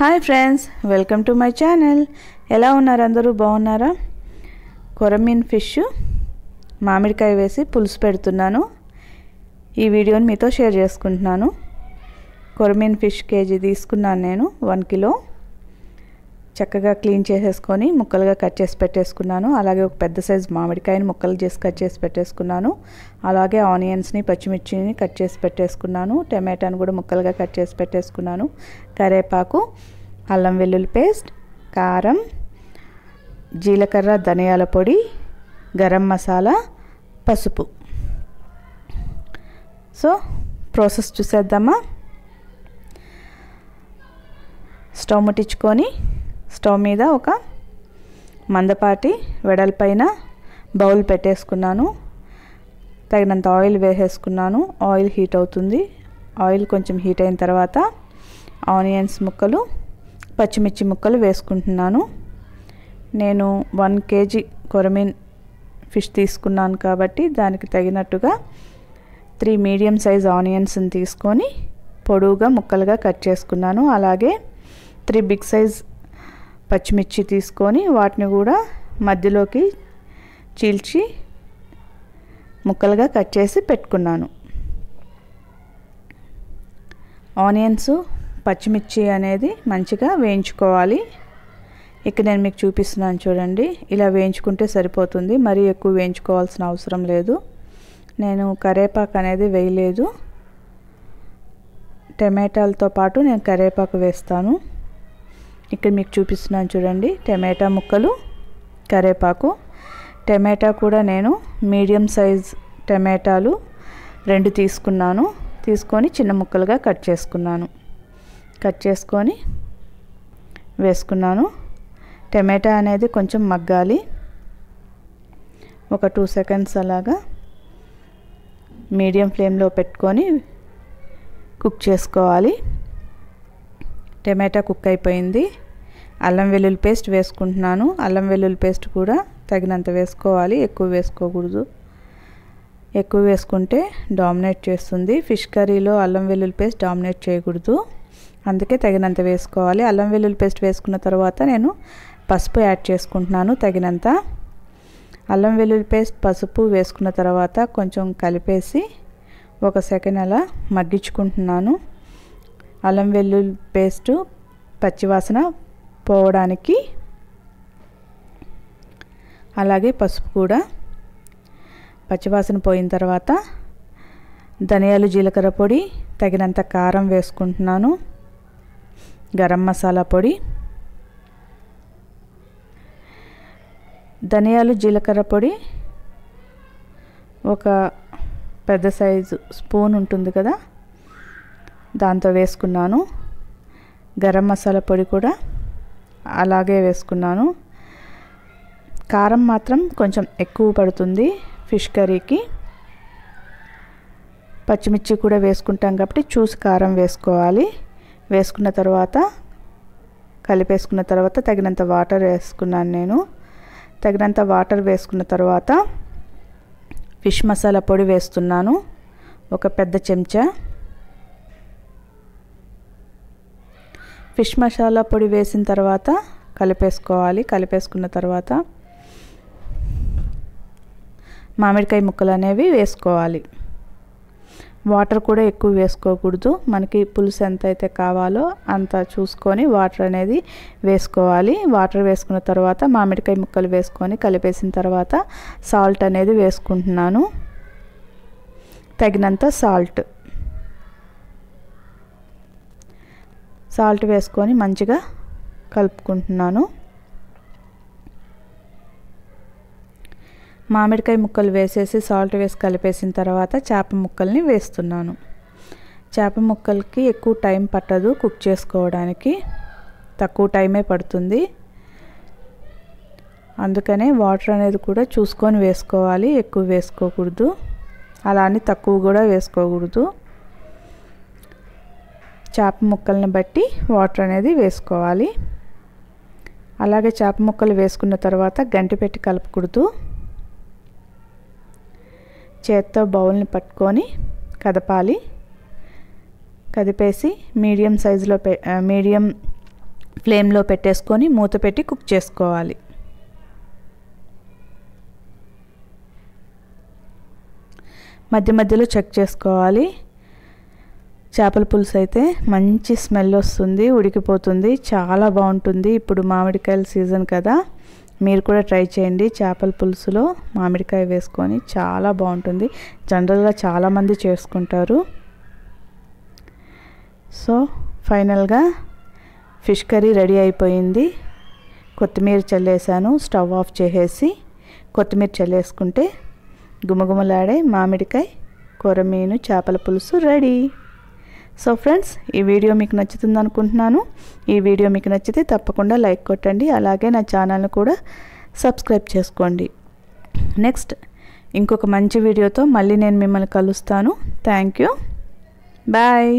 hi friends welcome to my channel ఎలా ఉన్నారు అందరూ బాగున్నారా కొరమీన్ ఫిష్ మామిడికాయ వేసి పులుసు పెడుతున్నాను ఈ వీడియోని మీతో షేర్ చేసుకుంటున్నాను కొరమీన్ ఫిష్ కేజీ తీసుకున్నాను నేను వన్ కిలో చక్కగా క్లీన్ చేసేసుకొని ముక్కలుగా కట్ చేసి పెట్టేసుకున్నాను అలాగే ఒక పెద్ద సైజు మామిడికాయని ముక్కలు చేసి కట్ చేసి పెట్టేసుకున్నాను అలాగే ఆనియన్స్ని పచ్చిమిర్చిని కట్ చేసి పెట్టేసుకున్నాను టమాటాను కూడా ముక్కలుగా కట్ చేసి పెట్టేసుకున్నాను కరేపాకు అల్లం వెల్లుల్లి పేస్ట్ కారం జీలకర్ర ధనియాల పొడి గరం మసాలా పసుపు సో ప్రాసెస్ చూసేద్దామా స్టవ్ ముట్టించుకొని స్టవ్ మీద ఒక మందపాటి వెడల్పైన బౌల్ పెట్టేసుకున్నాను తగినంత ఆయిల్ వేసేసుకున్నాను ఆయిల్ హీట్ అవుతుంది ఆయిల్ కొంచెం హీట్ అయిన తర్వాత ఆనియన్స్ ముక్కలు పచ్చిమిర్చి ముక్కలు వేసుకుంటున్నాను నేను వన్ కేజీ కొరమీన్ ఫిష్ తీసుకున్నాను కాబట్టి దానికి తగినట్టుగా త్రీ మీడియం సైజ్ ఆనియన్స్ని తీసుకొని పొడవుగా ముక్కలుగా కట్ చేసుకున్నాను అలాగే త్రీ బిగ్ సైజ్ పచ్చిమిర్చి తీసుకొని వాటిని కూడా మధ్యలోకి చీల్చి ముక్కలుగా కట్ చేసి పెట్టుకున్నాను ఆనియన్స్ పచ్చిమిర్చి అనేది మంచిగా వేయించుకోవాలి ఇక్కడ నేను మీకు చూపిస్తున్నాను చూడండి ఇలా వేయించుకుంటే సరిపోతుంది మరీ ఎక్కువ వేయించుకోవాల్సిన అవసరం లేదు నేను కరేపాకు అనేది వేయలేదు టమాటాలతో పాటు నేను కరేపాకు వేస్తాను ఇక్కడ మీకు చూపిస్తున్నాను చూడండి టమాటా ముక్కలు కరేపాకు టమాటా కూడా నేను మీడియం సైజ్ టమాటాలు రెండు తీసుకున్నాను తీసుకొని చిన్న ముక్కలుగా కట్ చేసుకున్నాను కట్ చేసుకొని వేసుకున్నాను టమాటా అనేది కొంచెం మగ్గాలి ఒక టూ సెకండ్స్ అలాగా మీడియం ఫ్లేమ్లో పెట్టుకొని కుక్ చేసుకోవాలి టమాటా కుక్ అయిపోయింది అల్లం వెల్లుల్లి పేస్ట్ వేసుకుంటున్నాను అల్లం వెల్లుల్లి పేస్ట్ కూడా తగినంత వేసుకోవాలి ఎక్కువ వేసుకోకూడదు ఎక్కువ వేసుకుంటే డామినేట్ చేస్తుంది ఫిష్ కర్రీలో అల్లం వెల్లుల్లి పేస్ట్ డామినేట్ చేయకూడదు అందుకే తగినంత వేసుకోవాలి అల్లం వెల్లుల్లి పేస్ట్ వేసుకున్న తర్వాత నేను పసుపు యాడ్ చేసుకుంటున్నాను తగినంత అల్లం వెల్లుల్లి పేస్ట్ పసుపు వేసుకున్న తర్వాత కొంచెం కలిపేసి ఒక సెకండ్ అలా మగ్గించుకుంటున్నాను అల్లం వెల్లుల్లి పేస్టు పచ్చివాసన పోవడానికి అలాగే పసుపు కూడా పచ్చివాసన పోయిన తర్వాత ధనియాలు జీలకర్ర పొడి తగినంత కారం వేసుకుంటున్నాను గరం మసాలా పొడి ధనియాలు జీలకర్ర పొడి ఒక పెద్ద సైజు స్పూన్ ఉంటుంది కదా దాంతో వేసుకున్నాను గరం మసాలా పొడి కూడా అలాగే వేసుకున్నాను కారం మాత్రం కొంచెం ఎక్కువ పడుతుంది ఫిష్ కర్రీకి పచ్చిమిర్చి కూడా వేసుకుంటాం కాబట్టి చూసి కారం వేసుకోవాలి వేసుకున్న తర్వాత కలిపేసుకున్న తర్వాత తగినంత వాటర్ వేసుకున్నాను నేను తగినంత వాటర్ వేసుకున్న తర్వాత ఫిష్ మసాలా పొడి వేస్తున్నాను ఒక పెద్ద చెంచా ఫిష్ మసాలా పొడి వేసిన తర్వాత కలిపేసుకోవాలి కలిపేసుకున్న తర్వాత మామిడికాయ ముక్కలు అనేవి వేసుకోవాలి వాటర్ కూడా ఎక్కువ వేసుకోకూడదు మనకి పులుసు ఎంత అయితే కావాలో అంత చూసుకొని వాటర్ అనేది వేసుకోవాలి వాటర్ వేసుకున్న తర్వాత మామిడికాయ ముక్కలు వేసుకొని కలిపేసిన తర్వాత సాల్ట్ అనేది వేసుకుంటున్నాను తగినంత సాల్ట్ సాల్ట్ వేసుకొని మంచిగా కలుపుకుంటున్నాను మామిడికాయ ముక్కలు వేసేసి సాల్ట్ వేసి కలిపేసిన తర్వాత చేప ముక్కల్ని వేస్తున్నాను చేప ముక్కలకి ఎక్కువ టైం పట్టదు కుక్ చేసుకోవడానికి తక్కువ టైమే పడుతుంది అందుకనే వాటర్ అనేది కూడా చూసుకొని వేసుకోవాలి ఎక్కువ వేసుకోకూడదు అలా అని తక్కువ కూడా వేసుకోకూడదు చేప ముక్కల్ని బట్టి వాటర్ అనేది వేసుకోవాలి అలాగే చేప ముక్కలు వేసుకున్న తర్వాత గంటి పెట్టి కలుపుకుడుతూ చేత్తో బౌల్ని పట్టుకొని కదపాలి కదిపేసి మీడియం సైజులో పె మీడియం ఫ్లేమ్లో పెట్టేసుకొని మూత పెట్టి కుక్ చేసుకోవాలి మధ్య మధ్యలో చెక్ చేసుకోవాలి చేపల పులుసు అయితే మంచి స్మెల్ వస్తుంది ఉడికిపోతుంది చాలా బాగుంటుంది ఇప్పుడు మామిడికాయల సీజన్ కదా మీరు కూడా ట్రై చేయండి చేపల పులుసులో మామిడికాయ వేసుకొని చాలా బాగుంటుంది జనరల్గా చాలామంది చేసుకుంటారు సో ఫైనల్గా ఫిష్ కర్రీ రెడీ అయిపోయింది కొత్తిమీర చల్లేసాను స్టవ్ ఆఫ్ చేసేసి కొత్తిమీర చల్లేసుకుంటే గుమగుమలాడే మామిడికాయ కొరమీను చేపల పులుసు రెడీ సో ఫ్రెండ్స్ ఈ వీడియో మీకు నచ్చుతుంది అనుకుంటున్నాను ఈ వీడియో మీకు నచ్చితే తప్పకుండా లైక్ కొట్టండి అలాగే నా ఛానల్ను కూడా సబ్స్క్రైబ్ చేసుకోండి నెక్స్ట్ ఇంకొక మంచి వీడియోతో మళ్ళీ నేను మిమ్మల్ని కలుస్తాను థ్యాంక్ యూ బాయ్